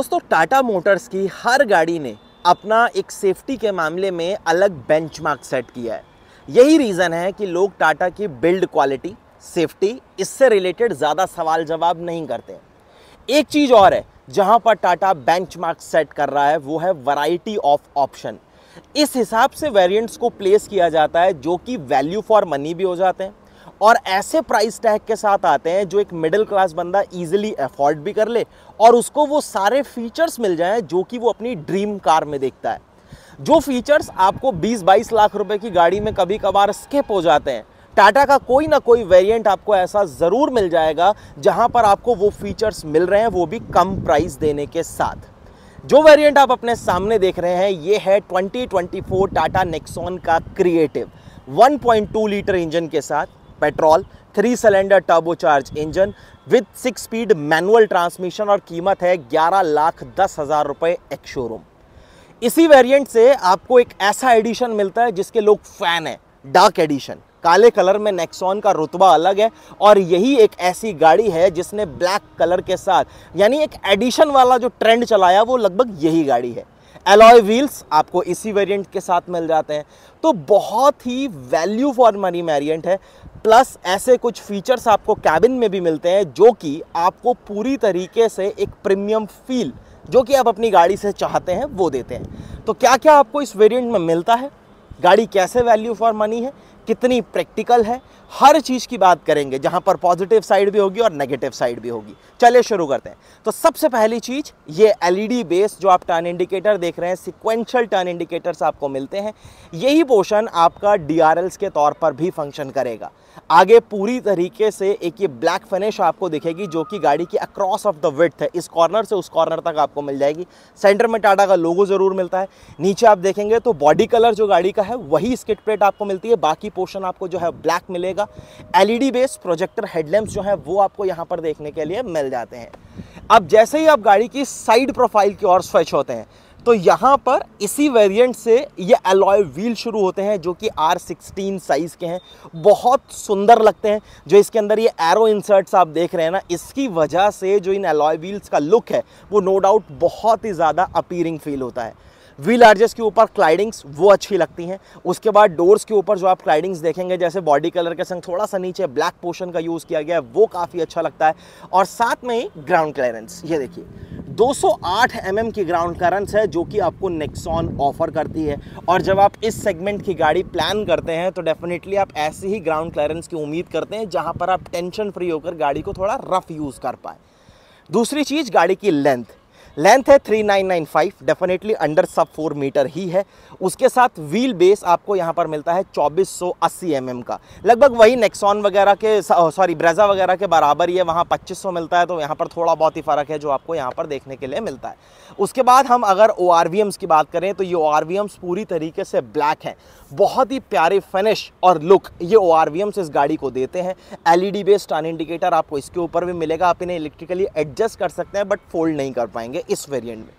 दोस्तों टाटा मोटर्स की हर गाड़ी ने अपना एक सेफ्टी के मामले में अलग बेंचमार्क सेट किया है यही रीज़न है कि लोग टाटा की बिल्ड क्वालिटी सेफ्टी इससे रिलेटेड ज़्यादा सवाल जवाब नहीं करते एक चीज़ और है जहां पर टाटा बेंचमार्क सेट कर रहा है वो है वैरायटी ऑफ ऑप्शन इस हिसाब से वेरिएंट्स को प्लेस किया जाता है जो कि वैल्यू फॉर मनी भी हो जाते हैं और ऐसे प्राइस टैग के साथ आते हैं जो एक मिडिल क्लास बंदा इजीली अफोर्ड भी कर ले और उसको वो सारे फीचर्स मिल जाएं जो कि वो अपनी ड्रीम कार में देखता है जो फीचर्स आपको 20-22 लाख रुपए की गाड़ी में कभी कभार स्किप हो जाते हैं टाटा का कोई ना कोई वेरिएंट आपको ऐसा ज़रूर मिल जाएगा जहां पर आपको वो फीचर्स मिल रहे हैं वो भी कम प्राइस देने के साथ जो वेरिएंट आप अपने सामने देख रहे हैं ये है 2024 टाटा नेक्सॉन का क्रिएटिव 1.2 लीटर इंजन के साथ petrol three cylinder charge engine with six speed manual transmission और कीमत है ग्यारह लाख दस हज़ार रुपये एक शोरूम इसी वेरिएंट से आपको एक ऐसा एडिशन मिलता है जिसके लोग फ़ैन है डार्क एडिशन काले कलर में नेक्सॉन का रुतबा अलग है और यही एक ऐसी गाड़ी है जिसने ब्लैक कलर के साथ यानी एक एडिशन वाला जो ट्रेंड चलाया वो लगभग यही गाड़ी है एलॉय व्हील्स आपको इसी वेरिएंट के साथ मिल जाते हैं तो बहुत ही वैल्यू फॉर मनी वेरिएंट है प्लस ऐसे कुछ फीचर्स आपको कैबिन में भी मिलते हैं जो कि आपको पूरी तरीके से एक प्रीमियम फील जो कि आप अपनी गाड़ी से चाहते हैं वो देते हैं तो क्या क्या आपको इस वेरियंट में मिलता है गाड़ी कैसे वैल्यू फॉर मनी है कितनी प्रैक्टिकल है हर चीज़ की बात करेंगे जहाँ पर पॉजिटिव साइड भी होगी और नेगेटिव साइड भी होगी चलिए शुरू करते हैं तो सबसे पहली चीज़ ये एलईडी बेस जो आप टर्न इंडिकेटर देख रहे हैं सिक्वेंशियल टर्न इंडिकेटर्स आपको मिलते हैं यही पोर्शन आपका डी के तौर पर भी फंक्शन करेगा आगे पूरी तरीके से एक ये ब्लैक फिनिश आपको दिखेगी जो कि गाड़ी की अक्रॉस ऑफ द विथ है इस कॉर्नर से उस कॉर्नर तक आपको मिल जाएगी सेंटर में टाटा का लोगो ज़रूर मिलता है नीचे आप देखेंगे तो बॉडी कलर जो गाड़ी का है वही स्किट प्लेट आपको मिलती है बाकी पोर्शन आपको जो है ब्लैक मिलेगा एल बेस्ड प्रोजेक्टर हेडलैम्प्स जो है वो आपको यहाँ पर देखने के लिए मिल जाते हैं अब जैसे ही आप गाड़ी की साइड प्रोफाइल की ओर स्वेच होते हैं तो यहाँ पर इसी वेरिएंट से ये एलॉय व्हील शुरू होते हैं जो कि आर सिक्सटीन साइज़ के हैं बहुत सुंदर लगते हैं जो इसके अंदर ये एरो इंसर्ट्स आप देख रहे हैं ना इसकी वजह से जो इन एलॉय व्हील्स का लुक है वो नो डाउट बहुत ही ज़्यादा अपीयरिंग फील होता है व्हील आर्जेस के ऊपर क्लाइडिंग्स वो अच्छी लगती हैं उसके बाद डोर्स के ऊपर जो आप क्लाइडिंग्स देखेंगे जैसे बॉडी कलर के संग थोड़ा सा नीचे ब्लैक पोर्शन का यूज़ किया गया है वो काफ़ी अच्छा लगता है और साथ में ही ग्राउंड क्लियरेंस ये देखिए 208 mm की ग्राउंड करंस है जो कि आपको नेक्सॉन ऑफर करती है और जब आप इस सेगमेंट की गाड़ी प्लान करते हैं तो डेफिनेटली आप ऐसे ही ग्राउंड क्लियरेंस की उम्मीद करते हैं जहां पर आप टेंशन फ्री होकर गाड़ी को थोड़ा रफ यूज़ कर पाए दूसरी चीज़ गाड़ी की लेंथ लेंथ है 3995 definitely under sub four metre ही है उसके साथ व्हील बेस आपको यहाँ पर मिलता है 2480 एमएम का लगभग वही नेक्सॉन वगैरह के सॉरी ब्रेजा वगैरह के बराबर ही है वहाँ 2500 मिलता है तो यहाँ पर थोड़ा बहुत ही फ़र्क है जो आपको यहाँ पर देखने के लिए मिलता है उसके बाद हम अगर ओ की बात करें तो ये ओ पूरी तरीके से ब्लैक है बहुत ही प्यारे फिनिश और लुक ये ओ इस गाड़ी को देते हैं एल बेस्ड टर्न इंडिकेटर आपको इसके ऊपर भी मिलेगा आप इन्हें इलेक्ट्रिकली एडजस्ट कर सकते हैं बट फोल्ड नहीं कर पाएंगे है इस वेरिएंट में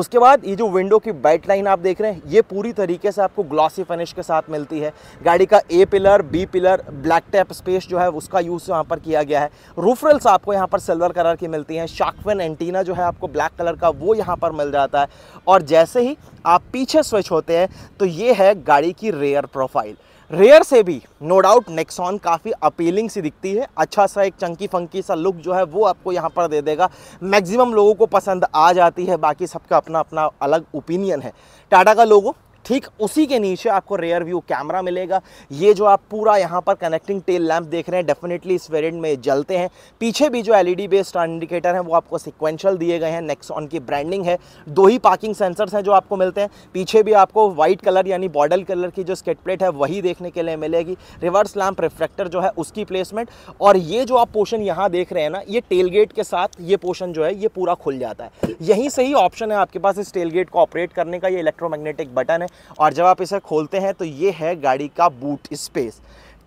उसके बाद ये जो विंडो की बैट लाइन आप देख रहे हैं ये पूरी तरीके से आपको ग्लॉसी फिनिश के साथ मिलती है गाड़ी का A pillar B pillar black tape space जो है उसका यूज़ यहाँ पर किया गया है रूफरल्स आपको यहाँ पर सिल्वर कलर की मिलती हैं शार्कवेन एंटीना जो है आपको ब्लैक कलर का वो यहाँ पर मिल जाता है और जैसे ही आप पीछे स्विच होते हैं तो ये है गाड़ी की रेयर प्रोफाइल रेयर से भी नो डाउट नेक्सॉन काफ़ी अपीलिंग सी दिखती है अच्छा सा एक चंकी फंकी सा लुक जो है वो आपको यहाँ पर दे देगा मैक्सिमम लोगों को पसंद आ जाती है बाकी सबका अपना अपना अलग ओपिनियन है टाटा का लोगो ठीक उसी के नीचे आपको रेयर व्यू कैमरा मिलेगा ये जो आप पूरा यहाँ पर कनेक्टिंग टेल लैम्प देख रहे हैं डेफिनेटली इस वेरिएंट में जलते हैं पीछे भी जो एलईडी बेस्ड टर्न इंडिकेटर हैं वो आपको सिक्वेंशल दिए गए हैं नेक्सॉन की ब्रांडिंग है दो ही पार्किंग सेंसर्स हैं जो आपको मिलते हैं पीछे भी आपको व्हाइट कलर यानी बॉडल कलर की जो स्केट प्लेट है वही देखने के लिए मिलेगी रिवर्स लैम्प रिफ्लेक्टर जो है उसकी प्लेसमेंट और ये जो आप पोर्शन यहाँ देख रहे हैं ना ये टेल गेट के साथ ये पोर्शन जो है ये पूरा खुल जाता है यहीं से ही ऑप्शन है आपके पास इस टेल गेट को ऑपरेट करने का ये इलेक्ट्रोमैग्नेटिक बटन है और जब आप इसे खोलते हैं तो ये है गाड़ी का बूट स्पेस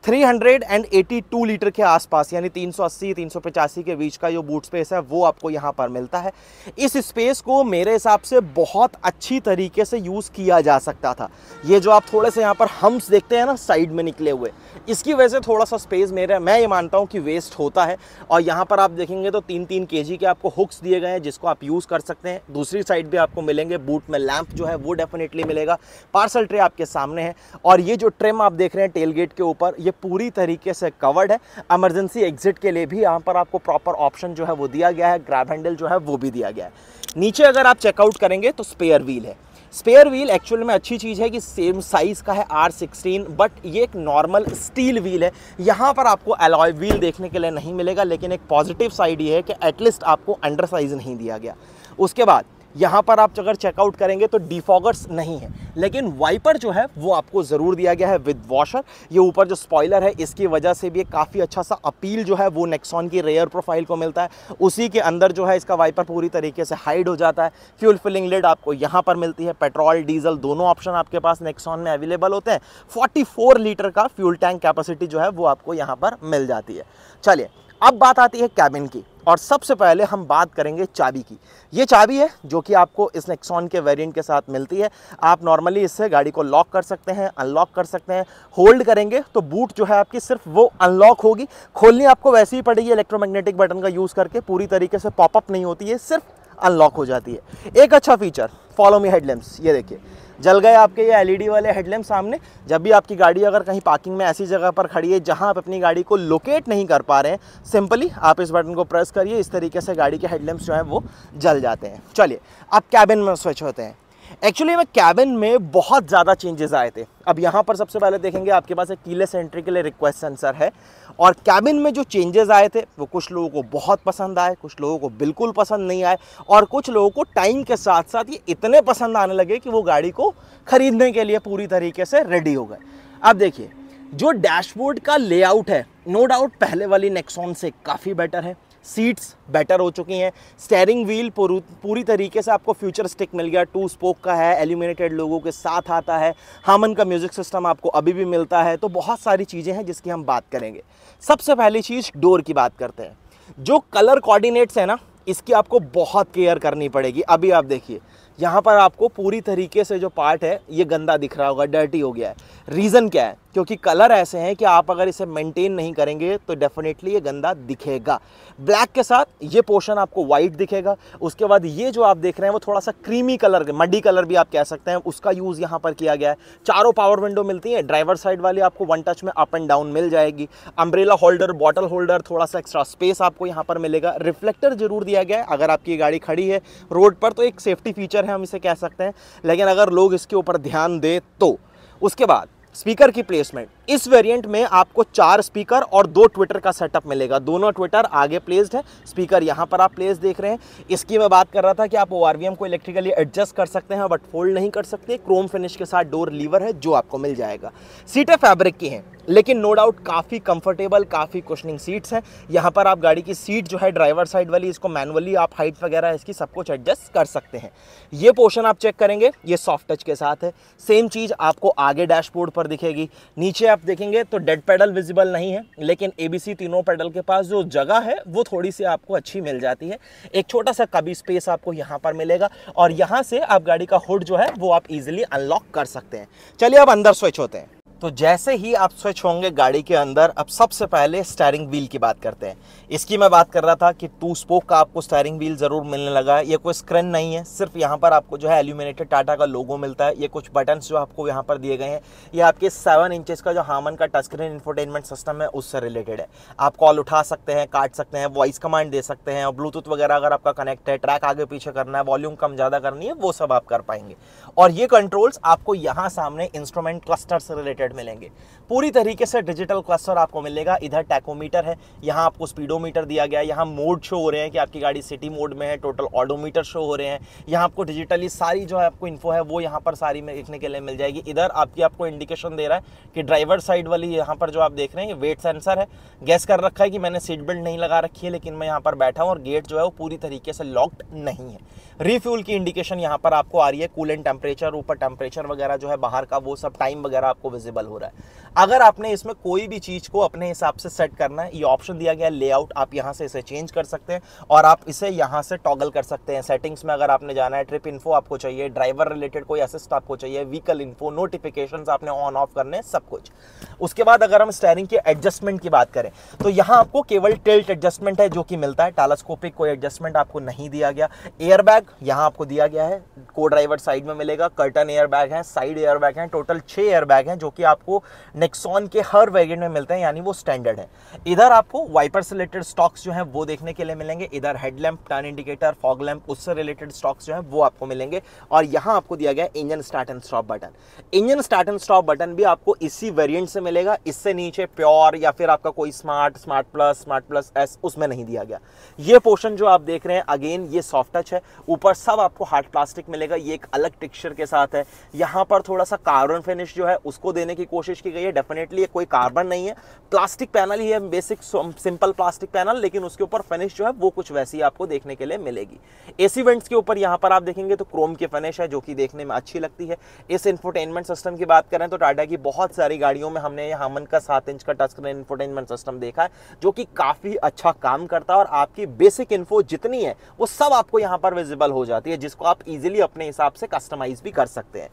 382 लीटर के आसपास यानी 380 385 के बीच का जो बूट स्पेस है वो आपको यहाँ पर मिलता है इस स्पेस को मेरे हिसाब से बहुत अच्छी तरीके से यूज़ किया जा सकता था ये जो आप थोड़े से यहाँ पर हम्स देखते हैं ना साइड में निकले हुए इसकी वजह से थोड़ा सा स्पेस मेरे मैं ये मानता हूँ कि वेस्ट होता है और यहाँ पर आप देखेंगे तो तीन तीन के के आपको हुक्स दिए गए हैं जिसको आप यूज़ कर सकते हैं दूसरी साइड भी आपको मिलेंगे बूट में लैंप जो है वो डेफिनेटली मिलेगा पार्सल ट्रे आपके सामने है और ये जो ट्रिम आप देख रहे हैं गेट के ऊपर ये पूरी तरीके से कवर्ड है एमरजेंसी एग्जिट के लिए भी यहाँ पर आपको प्रॉपर ऑप्शन जो है वो दिया गया है ग्रैब हैंडल जो है वो भी दिया गया है नीचे अगर आप चेकआउट करेंगे तो स्पेयर व्हील है स्पेयर व्हील एक्चुअल में अच्छी चीज़ है कि सेम साइज़ का है आर सिक्सटीन बट ये एक नॉर्मल स्टील व्हील है यहाँ पर आपको एलॉय व्हील देखने के लिए नहीं मिलेगा लेकिन एक पॉजिटिव साइड ये है कि एटलीस्ट आपको अंडर साइज़ नहीं दिया गया उसके बाद यहाँ पर आप अगर चेकआउट करेंगे तो डिफॉगर्स नहीं है लेकिन वाइपर जो है वो आपको ज़रूर दिया गया है विद वॉशर ये ऊपर जो स्पॉयलर है इसकी वजह से भी एक काफ़ी अच्छा सा अपील जो है वो नेक्सॉन की रेयर प्रोफाइल को मिलता है उसी के अंदर जो है इसका वाइपर पूरी तरीके से हाइड हो जाता है फ्यूल फिलिंग लिड आपको यहाँ पर मिलती है पेट्रोल डीजल दोनों ऑप्शन आपके पास नेक्सॉन में अवेलेबल होते हैं फोर्टी लीटर का फ्यूल टैंक कैपेसिटी जो है वो आपको यहाँ पर मिल जाती है चलिए अब बात आती है कैबिन की और सबसे पहले हम बात करेंगे चाबी की ये चाबी है जो कि आपको इस नेक्सॉन के वेरिएंट के साथ मिलती है आप नॉर्मली इससे गाड़ी को लॉक कर सकते हैं अनलॉक कर सकते हैं होल्ड करेंगे तो बूट जो है आपकी सिर्फ वो अनलॉक होगी खोलनी आपको वैसे ही पड़ेगी इलेक्ट्रोमैग्नेटिक बटन का यूज़ करके पूरी तरीके से पॉपअप नहीं होती है सिर्फ अनलॉक हो जाती है एक अच्छा फीचर फॉलो मी हेडलैम्प्स ये देखिए जल गए आपके ये एलईडी e वाले हेडलैम्प सामने जब भी आपकी गाड़ी अगर कहीं पार्किंग में ऐसी जगह पर खड़ी है जहाँ आप अपनी गाड़ी को लोकेट नहीं कर पा रहे हैं सिंपली आप इस बटन को प्रेस करिए इस तरीके से गाड़ी के हेडलैम्प जो हैं वो जल जाते हैं चलिए आप कैबिन में स्विच होते हैं एक्चुअली में कैबिन में बहुत ज़्यादा चेंजेस आए थे अब यहाँ पर सबसे पहले देखेंगे आपके पास एक कीलेस एंट्री के लिए रिक्वेस्ट सेंसर है और कैबिन में जो चेंजेस आए थे वो कुछ लोगों को बहुत पसंद आए कुछ लोगों को बिल्कुल पसंद नहीं आए और कुछ लोगों को टाइम के साथ साथ ये इतने पसंद आने लगे कि वो गाड़ी को ख़रीदने के लिए पूरी तरीके से रेडी हो गए अब देखिए जो डैशबोर्ड का लेआउट है नो डाउट पहले वाली नेक्सॉन से काफ़ी बेटर है सीट्स बेटर हो चुकी हैं स्टेयरिंग व्हील पूरी तरीके से आपको फ्यूचर स्टिक मिल गया टू स्पोक का है एल्यूमिनेटेड लोगों के साथ आता है हामन का म्यूज़िक सिस्टम आपको अभी भी मिलता है तो बहुत सारी चीज़ें हैं जिसकी हम बात करेंगे सबसे पहली चीज़ डोर की बात करते हैं जो कलर कोऑर्डिनेट्स है ना इसकी आपको बहुत केयर करनी पड़ेगी अभी आप देखिए यहाँ पर आपको पूरी तरीके से जो पार्ट है ये गंदा दिख रहा होगा डर्टी हो गया है रीज़न क्या है क्योंकि कलर ऐसे हैं कि आप अगर इसे मेंटेन नहीं करेंगे तो डेफिनेटली ये गंदा दिखेगा ब्लैक के साथ ये पोर्शन आपको वाइट दिखेगा उसके बाद ये जो आप देख रहे हैं वो थोड़ा सा क्रीमी कलर मडी कलर भी आप कह सकते हैं उसका यूज़ यहाँ पर किया गया है चारों पावर विंडो मिलती हैं ड्राइवर साइड वाली आपको वन टच में अप एंड डाउन मिल जाएगी अम्ब्रेला होल्डर बॉटल होल्डर थोड़ा सा एक्स्ट्रा स्पेस आपको यहाँ पर मिलेगा रिफ्लेक्टर जरूर दिया गया है अगर आपकी गाड़ी खड़ी है रोड पर तो एक सेफ्टी फीचर है हम इसे कह सकते हैं लेकिन अगर लोग इसके ऊपर ध्यान दें तो उसके बाद स्पीकर की प्लेसमेंट इस वेरिएंट में आपको चार स्पीकर और दो ट्विटर का सेटअप मिलेगा दोनों ट्विटर आगे प्लेस्ड है स्पीकर यहाँ पर आप प्लेस देख रहे हैं इसकी मैं बात कर रहा था कि आप ओ को इलेक्ट्रिकली एडजस्ट कर सकते हैं बट फोल्ड नहीं कर सकते क्रोम फिनिश के साथ डोर लीवर है जो आपको मिल जाएगा सीटें फैब्रिक की हैं लेकिन नो डाउट काफ़ी कंफर्टेबल काफ़ी कुशनिंग सीट्स हैं यहाँ पर आप गाड़ी की सीट जो है ड्राइवर साइड वाली इसको मैनुअली आप हाइट वगैरह इसकी सब कुछ एडजस्ट कर सकते हैं ये पोर्शन आप चेक करेंगे ये सॉफ्ट टच के साथ है सेम चीज़ आपको आगे डैशबोर्ड पर दिखेगी नीचे आप देखेंगे तो डेड पेडल विजिबल नहीं है लेकिन ए तीनों पेडल के पास जो जगह है वो थोड़ी सी आपको अच्छी मिल जाती है एक छोटा सा कभी स्पेस आपको यहाँ पर मिलेगा और यहाँ से आप गाड़ी का हुड जो है वो आप इजिली अनलॉक कर सकते हैं चलिए अब अंदर स्विच होते हैं तो जैसे ही आप स्विच होंगे गाड़ी के अंदर अब सबसे पहले स्टेयरिंग व्हील की बात करते हैं इसकी मैं बात कर रहा था कि टू स्पोक का आपको स्टेयरिंग व्हील ज़रूर मिलने लगा है ये कोई स्क्रीन नहीं है सिर्फ यहाँ पर आपको जो है एल्यूमिनेटेड टाटा का लोगो मिलता है ये कुछ बटन्स जो आपको यहाँ पर दिए गए हैं ये आपके सेवन इंचज़ का जो हामन का टच स्क्रीन इन्फोटेनमेंट सिस्टम है उससे रिलेटेड है आप कॉल उठा सकते हैं काट सकते हैं वॉइस कमांड दे सकते हैं और ब्लूटूथ वगैरह अगर आपका कनेक्ट है ट्रैक आगे पीछे करना है वॉल्यूम कम ज़्यादा करनी है वो सब आप कर पाएंगे और ये कंट्रोल्स आपको यहाँ सामने इंस्ट्रूमेंट क्लस्टर से रिलेटेड हंड्रेड मिलेंगे पूरी तरीके से डिजिटल क्लस्टर आपको मिलेगा इधर टैकोमीटर है यहाँ आपको स्पीडोमीटर दिया गया है यहाँ मोड शो हो रहे हैं कि आपकी गाड़ी सिटी मोड में है टोटल ऑडोमीटर शो हो रहे हैं यहाँ आपको डिजिटली सारी जो है आपको इन्फो है वो यहाँ पर सारी में देखने के लिए मिल जाएगी इधर आपकी आपको इंडिकेशन दे रहा है कि ड्राइवर साइड वाली यहाँ पर जो आप देख रहे हैं ये वेट सेंसर है गैस कर रखा है कि मैंने सीट बेल्ट नहीं लगा रखी है लेकिन मैं यहाँ पर बैठा हूँ और गेट जो है वो पूरी तरीके से लॉक्ड नहीं है रीफ्यूल की इंडिकेशन यहाँ पर आपको आ रही है कूल एंड टेम्परेचर ऊपर टेम्परेचर वगैरह जो है बाहर का वो सब टाइम वगैरह आपको विजिबल अवेलेबल हो रहा है अगर आपने इसमें कोई भी चीज़ को अपने हिसाब से सेट करना है ये ऑप्शन दिया गया है लेआउट आप यहाँ से इसे चेंज कर सकते हैं और आप इसे यहाँ से टॉगल कर सकते हैं सेटिंग्स में अगर आपने जाना है ट्रिप इन्फो आपको चाहिए ड्राइवर रिलेटेड कोई असिस्ट आपको चाहिए व्हीकल इन्फो नोटिफिकेशन आपने ऑन ऑफ करने सब कुछ उसके बाद अगर हम स्टेयरिंग के एडजस्टमेंट की बात करें तो यहाँ आपको केवल टिल्ट एडजस्टमेंट है जो कि मिलता है टेलास्कोपिक कोई एडजस्टमेंट आपको नहीं दिया गया एयरबैग यहाँ आपको दिया गया है को ड्राइवर साइड में मिलेगा कर्टन एयरबैग है साइड एयरबैग है टोटल छः एयरबैग हैं जो कि आपको नेक्सॉन के हर वेरिएंट में मिलते हैं यानी वो स्टैंडर्ड है इधर आपको वाइपर से रिलेटेड स्टॉक्स जो है वो देखने के लिए मिलेंगे इधर headlamp turn indicator fog lamp उससे रिलेटेड स्टॉक्स जो है वो आपको मिलेंगे और यहाँ आपको दिया गया engine start and stop button engine start and stop button भी आपको इसी वेरियंट से मिलेगा इससे नीचे प्योर या फिर आपका कोई smart smart plus smart plus S उसमें नहीं दिया गया ये पोर्शन जो आप देख रहे हैं अगेन ये सॉफ्ट टच है ऊपर सब आपको हार्ड प्लास्टिक मिलेगा ये एक अलग टेक्सचर के साथ है यहां पर थोड़ा सा कार्बन फिनिश जो है उसको देने की कोशिश की गई है डेफिनेटली कोई कार्बन नहीं है प्लास्टिक पैनल ही है बेसिक सिंपल प्लास्टिक पैनल लेकिन उसके ऊपर फिनिश जो है वो कुछ वैसी आपको देखने के लिए मिलेगी एसी वेंट्स के ऊपर यहाँ पर आप देखेंगे तो क्रोम की फिनिश है जो कि देखने में अच्छी लगती है इस इन्फोटेनमेंट सिस्टम की बात करें तो टाटा की बहुत सारी गाड़ियों में हमने हामन का सात इंच का टच स्क्रीन इन्फोटेनमेंट सिस्टम देखा है जो कि काफ़ी अच्छा काम करता है और आपकी बेसिक इन्फो जितनी है वो सब आपको यहाँ पर विजिबल हो जाती है जिसको आप इजिली अपने हिसाब से कस्टमाइज भी कर सकते हैं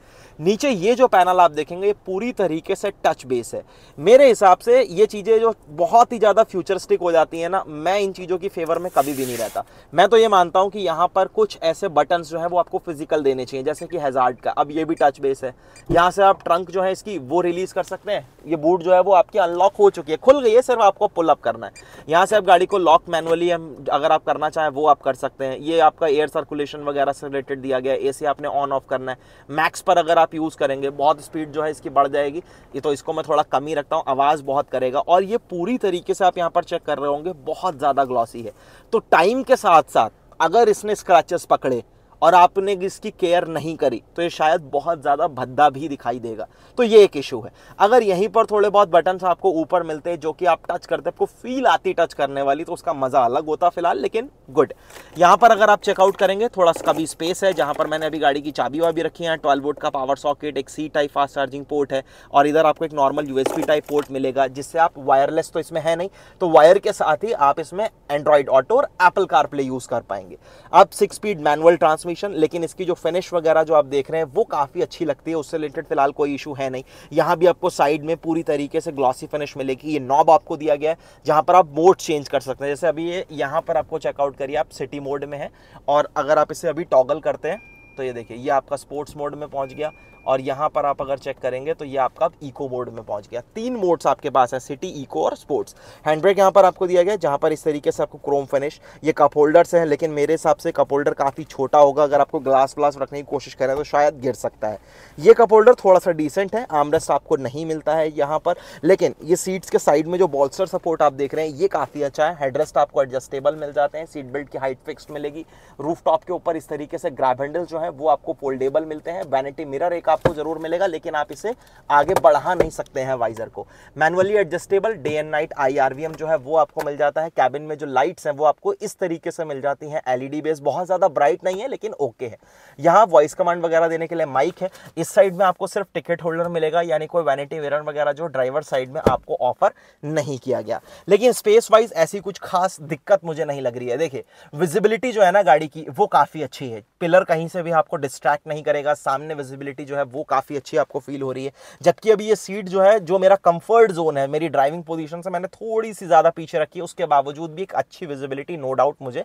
नीचे ये जो पैनल आप देखेंगे ये पूरी तरीके तरीके से टच बेस है मेरे हिसाब से ये चीज़ें जो बहुत ही ज़्यादा फ्यूचरिस्टिक हो जाती है ना मैं इन चीज़ों की फेवर में कभी भी नहीं रहता मैं तो ये मानता हूँ कि यहाँ पर कुछ ऐसे बटन्स जो है वो आपको फिजिकल देने चाहिए जैसे कि हेजार्ड का अब ये भी टच बेस है यहाँ से आप ट्रंक जो है इसकी वो रिलीज़ कर सकते हैं ये बूट जो है वो आपकी अनलॉक हो चुकी है खुल गई है सिर्फ आपको पुल अप करना है यहाँ से आप गाड़ी को लॉक मैनुअली अगर आप करना चाहें वो आप कर सकते हैं ये आपका एयर सर्कुलेशन वगैरह से रिलेटेड दिया गया है ए आपने ऑन ऑफ करना है मैक्स पर अगर आप यूज़ करेंगे बहुत स्पीड जो है इसकी बढ़ जाएगी ये तो इसको मैं थोड़ा कम ही रखता हूँ आवाज़ बहुत करेगा और ये पूरी तरीके से आप यहाँ पर चेक कर रहे होंगे बहुत ज़्यादा ग्लॉसी है तो टाइम के साथ साथ अगर इसने स्क्रैचेस पकड़े और आपने इसकी केयर नहीं करी तो ये शायद बहुत ज़्यादा भद्दा भी दिखाई देगा तो ये एक इशू है अगर यहीं पर थोड़े बहुत बटन्स आपको ऊपर मिलते हैं जो कि आप टच करते आपको फील आती टच करने वाली तो उसका मज़ा अलग होता फिलहाल लेकिन गुड यहाँ पर अगर आप चेकआउट करेंगे थोड़ा सा भी स्पेस है जहाँ पर मैंने अभी गाड़ी की चाबी वाबी रखी है ट्वेल्व वोट का पावर सॉकेट एक C type fast charging port है और इधर आपको एक नॉर्मल यू टाइप पोर्ट मिलेगा जिससे आप वायरलेस तो इसमें है नहीं तो वायर के साथ ही आप इसमें एंड्रॉयड ऑटो और एप्पल कारप्ले यूज़ कर पाएंगे आप six speed manual transfer transmission लेकिन इसकी जो फिनिश वगैरह जो आप देख रहे हैं वो काफ़ी अच्छी लगती है उससे रिलेटेड फिलहाल कोई इशू है नहीं यहाँ भी आपको साइड में पूरी तरीके से ग्लॉसी फिनिश मिलेगी ये नॉब आपको दिया गया है जहाँ पर आप मोड चेंज कर सकते हैं जैसे अभी ये यहाँ पर आपको चेकआउट करिए आप सिटी मोड में है और अगर आप इसे अभी टॉगल करते हैं तो ये देखिए ये आपका स्पोर्ट्स मोड में पहुँच गया और यहाँ पर आप अगर चेक करेंगे तो ये आपका इको मोड में पहुँच गया तीन मोड्स आपके पास हैं सिटी इको और स्पोर्ट्स हैंडब्रेक यहाँ पर आपको दिया गया जहाँ पर इस तरीके से आपको क्रोम फिनिश ये कप होल्डर्स हैं लेकिन मेरे हिसाब से कप होल्डर काफ़ी छोटा होगा अगर आपको ग्लास व्लास रखने की कोशिश करें तो शायद गिर सकता है ये कप होल्डर थोड़ा सा डिसेंट है आमरेस्ट आपको नहीं मिलता है यहाँ पर लेकिन ये सीट्स के साइड में जो बॉल्सर सपोर्ट आप देख रहे हैं ये काफ़ी अच्छा है हेडरेस्ट आपको एडजस्टेबल मिल जाते हैं सीट बेल्ट की हाइट फिक्स मिलेगी रूफ टॉप के ऊपर इस तरीके से ग्राफ हैंडल जो है वो आपको फोल्डेबल मिलते हैं वैनिटी मिरर एक आपको जरूर मिलेगा लेकिन आप इसे आगे बढ़ा नहीं सकते हैं वाइजर को manually adjustable day and night आई जो है वो आपको मिल जाता है कैबिन में जो लाइट्स हैं वो आपको इस तरीके से मिल जाती हैं एलईडी बेस e बहुत ज़्यादा ब्राइट नहीं है लेकिन ओके है यहाँ वॉइस कमांड वगैरह देने के लिए माइक है इस साइड में आपको सिर्फ टिकट होल्डर मिलेगा यानी कोई वैनिटी वेरन वगैरह जो ड्राइवर साइड में आपको ऑफर नहीं किया गया लेकिन स्पेस वाइज ऐसी कुछ खास दिक्कत मुझे नहीं लग रही है देखिए विजिबिलिटी जो है ना गाड़ी की वो काफ़ी अच्छी है पिलर कहीं से भी आपको डिस्ट्रैक्ट नहीं करेगा सामने विजिबिलिटी जो है है वो काफ़ी अच्छी आपको फील हो रही है जबकि अभी ये सीट जो है जो मेरा कंफर्ट जोन है मेरी ड्राइविंग पोजीशन से मैंने थोड़ी सी ज़्यादा पीछे रखी है उसके बावजूद भी एक अच्छी विजिबिलिटी नो डाउट मुझे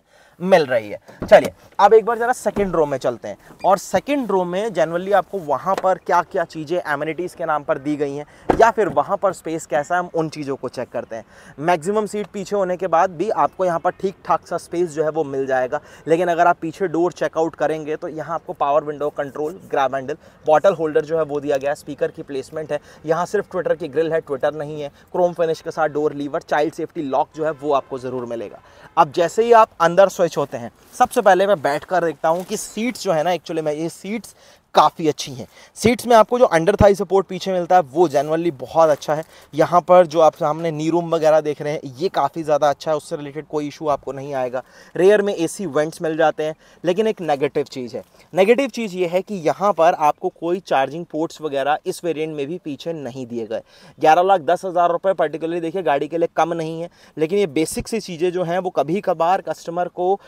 मिल रही है चलिए अब एक बार ज़रा सेकेंड रो में चलते हैं और सेकेंड रो में जनरली आपको वहाँ पर क्या क्या चीज़ें एमिनिटीज़ के नाम पर दी गई हैं या फिर वहाँ पर स्पेस कैसा है हम उन चीज़ों को चेक करते हैं मैक्सिमम सीट पीछे होने के बाद भी आपको यहाँ पर ठीक ठाक सा स्पेस जो है वो मिल जाएगा लेकिन अगर आप पीछे डोर चेकआउट करेंगे तो यहाँ आपको power window control grab handle bottle single holder जो है वो दिया गया है स्पीकर की प्लेसमेंट है यहाँ सिर्फ ट्विटर की ग्रिल है ट्विटर नहीं है क्रोम फिनिश के साथ door lever child safety lock जो है वो आपको ज़रूर मिलेगा अब जैसे ही आप अंदर स्विच होते हैं सबसे पहले मैं बैठ देखता हूँ कि सीट्स जो है ना एक्चुअली मैं ये सीट्स काफ़ी अच्छी हैं सीट्स में आपको जो अंडर थाई सपोर्ट पीछे मिलता है वो जनरली बहुत अच्छा है यहाँ पर जो आप सामने नी रूम वगैरह देख रहे हैं ये काफ़ी ज़्यादा अच्छा है उससे रिलेटेड कोई इशू आपको नहीं आएगा रेयर में एसी वेंट्स मिल जाते हैं लेकिन एक नेगेटिव चीज़ है नेगेटिव चीज़ ये है कि यहाँ पर आपको कोई चार्जिंग पोर्ट्स वगैरह इस वेरियंट में भी पीछे नहीं दिए गए ग्यारह लाख दस हज़ार रुपये पर्टिकुलरली देखिए गाड़ी के लिए कम नहीं है लेकिन ये बेसिक सी चीज़ें जो हैं वो कभी कभार कस्टमर को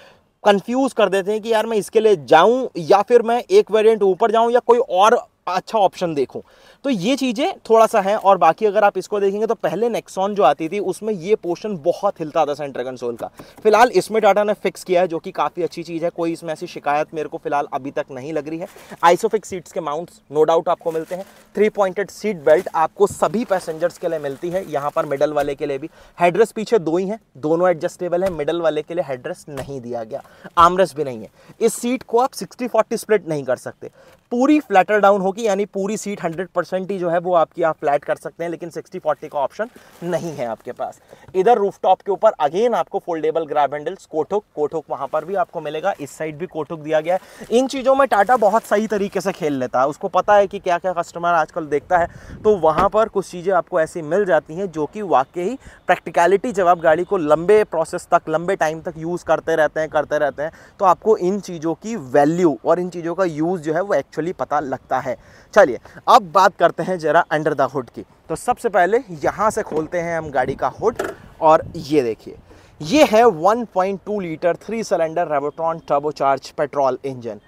कंफ्यूज कर देते हैं कि यार मैं इसके लिए जाऊं या फिर मैं एक वेरिएंट ऊपर जाऊं या कोई और अच्छा ऑप्शन देखूं तो ये चीज़ें थोड़ा सा है और बाकी अगर आप इसको देखेंगे तो पहले नेक्सॉन जो आती थी उसमें ये पोर्शन बहुत हिलता था सेंटर कंसोल का फिलहाल इसमें टाटा ने फिक्स किया है जो कि काफ़ी अच्छी चीज़ है कोई इसमें ऐसी शिकायत मेरे को फिलहाल अभी तक नहीं लग रही है आइसोफिक्स सीट्स के माउंट्स नो डाउट आपको मिलते हैं थ्री पॉइंटेड सीट बेल्ट आपको सभी पैसेंजर्स के लिए मिलती है यहाँ पर मिडल वाले के लिए भी हेड्रेस पीछे दो ही हैं दोनों एडजस्टेबल है मिडल वाले के लिए हेड्रेस नहीं दिया गया आमरस भी नहीं है इस सीट को आप सिक्सटी फोर्टी स्प्लिट नहीं कर सकते पूरी फ्लैटर डाउन होगी यानी पूरी सीट हंड्रेड परसेंट ही जो है वो आपकी आप फ्लैट कर सकते हैं लेकिन सिक्सटी फोर्टी का ऑप्शन नहीं है आपके पास इधर रूफटॉप के ऊपर अगेन आपको फोल्डेबल ग्रैब हैंडल्स कोठुक कोठुक वहां पर भी आपको मिलेगा इस साइड भी कोठुक दिया गया है इन चीज़ों में टाटा बहुत सही तरीके से खेल लेता है उसको पता है कि क्या क्या कस्टमर आजकल देखता है तो वहाँ पर कुछ चीज़ें आपको ऐसी मिल जाती हैं जो कि वाकई प्रैक्टिकलिटी जब आप गाड़ी को लंबे प्रोसेस तक लंबे टाइम तक यूज़ करते रहते हैं करते रहते हैं तो आपको इन चीज़ों की वैल्यू और इन चीज़ों का यूज़ जो है वो एक्चुअली पता लगता है चलिए अब बात करते हैं ज़रा अंडर द हुड की तो सबसे पहले यहाँ से खोलते हैं हम गाड़ी का हुड और ये देखिए ये है 1.2 litre three cylinder Revotron turbocharge petrol engine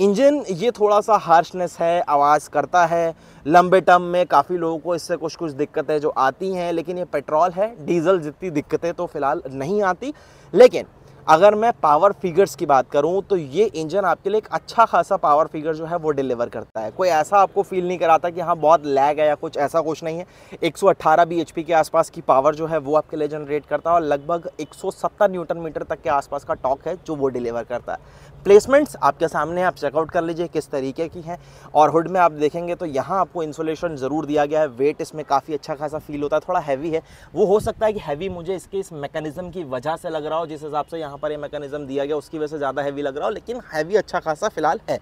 engine ये थोड़ा सा हार्शनेस है आवाज़ करता है लंबे टर्म में काफ़ी लोगों को इससे कुछ कुछ दिक्कतें जो आती हैं लेकिन ये पेट्रोल है डीजल जितनी दिक्कतें तो फ़िलहाल नहीं आती लेकिन अगर मैं पावर फिगर्स की बात करूं तो ये इंजन आपके लिए एक अच्छा खासा पावर फिगर जो है वो डिलीवर करता है कोई ऐसा आपको फील नहीं कराता कि हाँ बहुत लैग है या कुछ ऐसा कुछ नहीं है 118 bhp के आसपास की पावर जो है वो आपके लिए जनरेट करता है और लगभग 170 न्यूटन मीटर तक के आसपास का टॉक है जो वो डिलीवर करता है प्लेसमेंट्स आपके सामने आप चेकआउट कर लीजिए किस तरीके की हैं और हुड में आप देखेंगे तो यहाँ आपको इंसुलेशन ज़रूर दिया गया है वेट इसमें काफ़ी अच्छा खासा फील होता है थोड़ा हैवी है वो हो सकता है कि हैवी मुझे इसके इस मैकेनिज़्म की वजह से लग रहा हो जिस हिसाब से यहाँ पर ये मैकेनिज़्म दिया गया उसकी वजह से ज़्यादा हैवी लग रहा हो लेकिन हैवी अच्छा खासा फ़िलहाल है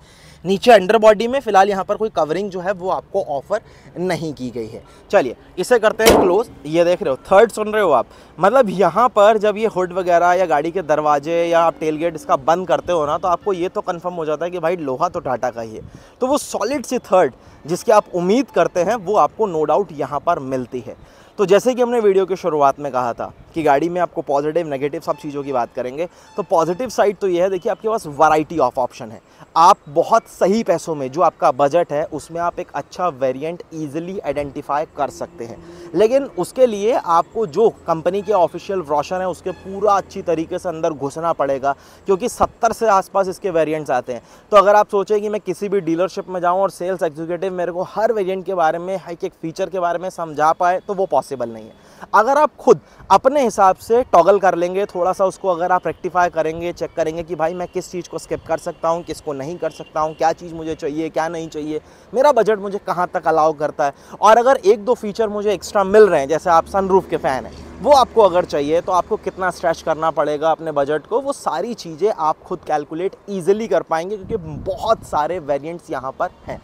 नीचे अंडर बॉडी में फ़िलहाल यहाँ पर कोई कवरिंग जो है वो आपको ऑफ़र नहीं की गई है चलिए इसे करते हैं क्लोज ये देख रहे हो थर्ड सुन रहे हो आप मतलब यहाँ पर जब ये हुड वगैरह या गाड़ी के दरवाजे या आप टेलगेट इसका बंद करते हो ना तो आपको ये तो कंफर्म हो जाता है कि भाई लोहा तो टाटा का ही है तो वो सॉलिड सी थर्ड जिसकी आप उम्मीद करते हैं वो आपको नो डाउट यहाँ पर मिलती है तो जैसे कि हमने वीडियो की शुरुआत में कहा था कि गाड़ी में आपको पॉजिटिव नेगेटिव सब चीज़ों की बात करेंगे तो पॉजिटिव साइड तो ये है देखिए आपके पास वैरायटी ऑफ ऑप्शन है आप बहुत सही पैसों में जो आपका बजट है उसमें आप एक अच्छा वेरिएंट ईजिली आइडेंटिफाई कर सकते हैं लेकिन उसके लिए आपको जो कंपनी के ऑफिशियल रोशन है उसके पूरा अच्छी तरीके से अंदर घुसना पड़ेगा क्योंकि सत्तर से आसपास इसके वेरियंट्स आते हैं तो अगर आप सोचें कि मैं किसी भी डीलरशिप में जाऊँ और सेल्स एग्जीक्यूटिव मेरे को हर वेरियंट के बारे में हर एक फीचर के बारे में समझा पाए तो वो पॉसिबल नहीं है अगर आप खुद अपने हिसाब से टॉगल कर लेंगे थोड़ा सा उसको अगर आप रेक्टिफाई करेंगे चेक करेंगे कि भाई मैं किस चीज़ को स्किप कर सकता हूँ किसको नहीं कर सकता हूँ क्या चीज़ मुझे चाहिए क्या नहीं चाहिए मेरा बजट मुझे कहाँ तक अलाउ करता है और अगर एक दो फीचर मुझे एक्स्ट्रा मिल रहे हैं जैसे आप सनरूफ के फ़ैन हैं वो आपको अगर चाहिए तो आपको कितना स्ट्रेच करना पड़ेगा अपने बजट को वो सारी चीज़ें आप खुद कैलकुलेट ईजिली कर पाएंगे क्योंकि बहुत सारे वेरियंट्स यहाँ पर हैं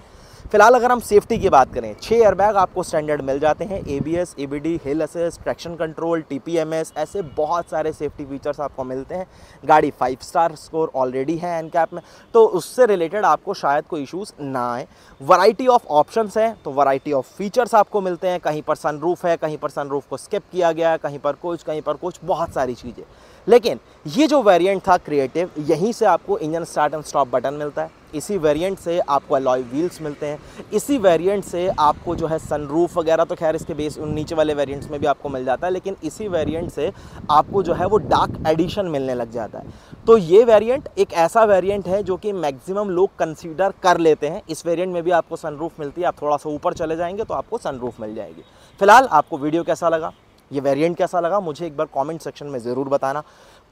फिलहाल अगर हम सेफ्टी की बात करें छः एयरबैग आपको स्टैंडर्ड मिल जाते हैं A B S hill assist traction control T P M S ऐसे बहुत सारे सेफ्टी फीचर्स आपको मिलते हैं गाड़ी फाइव स्टार स्कोर ऑलरेडी है एन में तो उससे रिलेटेड आपको शायद कोई इशूज़ ना आए वराइटी ऑफ ऑप्शन हैं तो वराइटी ऑफ फीचर्स आपको मिलते हैं कहीं पर सनरूफ है कहीं पर सनरूफ को स्किप किया गया कहीं पर कुछ कहीं पर कुछ बहुत सारी चीज़ें लेकिन ये जो वेरिएंट था क्रिएटिव यहीं से आपको engine start and stop button मिलता है इसी वेरिएंट से आपको अलॉय व्हील्स मिलते हैं इसी वेरिएंट से आपको जो है सनरूफ वगैरह तो खैर इसके बेस नीचे वाले वेरिएंट्स में भी आपको मिल जाता है लेकिन इसी वेरिएंट से आपको जो है वो डार्क एडिशन मिलने लग जाता है तो ये वेरिएंट एक ऐसा वेरिएंट है जो कि मैक्सिमम लोग कंसीडर कर लेते हैं इस वेरिएंट में भी आपको सनरूफ मिलती है आप थोड़ा सा ऊपर चले जाएंगे तो आपको सनरूफ मिल जाएगी फिलहाल आपको वीडियो कैसा लगा ये वेरिएंट कैसा लगा मुझे एक बार कमेंट सेक्शन में ज़रूर बताना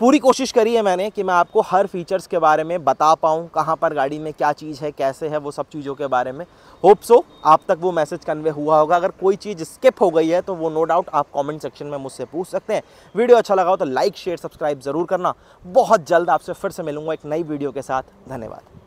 पूरी कोशिश करी है मैंने कि मैं आपको हर फीचर्स के बारे में बता पाऊँ कहाँ पर गाड़ी में क्या चीज़ है कैसे है वो सब चीज़ों के बारे में होप सो आप तक वो मैसेज कन्वे हुआ होगा अगर कोई चीज़ स्किप हो गई है तो वो नो डाउट आप कमेंट सेक्शन में मुझसे पूछ सकते हैं वीडियो अच्छा लगा हो तो लाइक शेयर सब्सक्राइब ज़रूर करना बहुत जल्द आपसे फिर से मिलूंगा एक नई वीडियो के साथ धन्यवाद